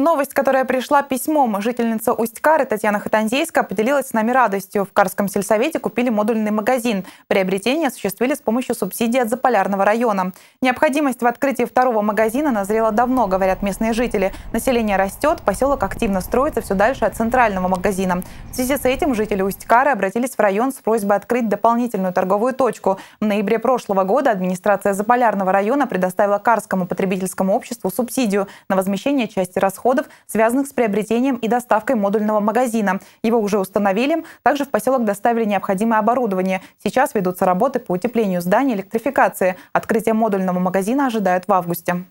Новость, которая пришла письмом, жительница Усть-Кары Татьяна Хатанзейская поделилась с нами радостью. В Карском сельсовете купили модульный магазин. Приобретение осуществили с помощью субсидий от Заполярного района. Необходимость в открытии второго магазина назрела давно, говорят местные жители. Население растет, поселок активно строится все дальше от центрального магазина. В связи с этим жители Усть-Кары обратились в район с просьбой открыть дополнительную торговую точку. В ноябре прошлого года администрация Заполярного района предоставила Карскому потребительскому обществу субсидию на возмещение части расходов расходов, связанных с приобретением и доставкой модульного магазина. Его уже установили. Также в поселок доставили необходимое оборудование. Сейчас ведутся работы по утеплению зданий, электрификации. Открытие модульного магазина ожидают в августе.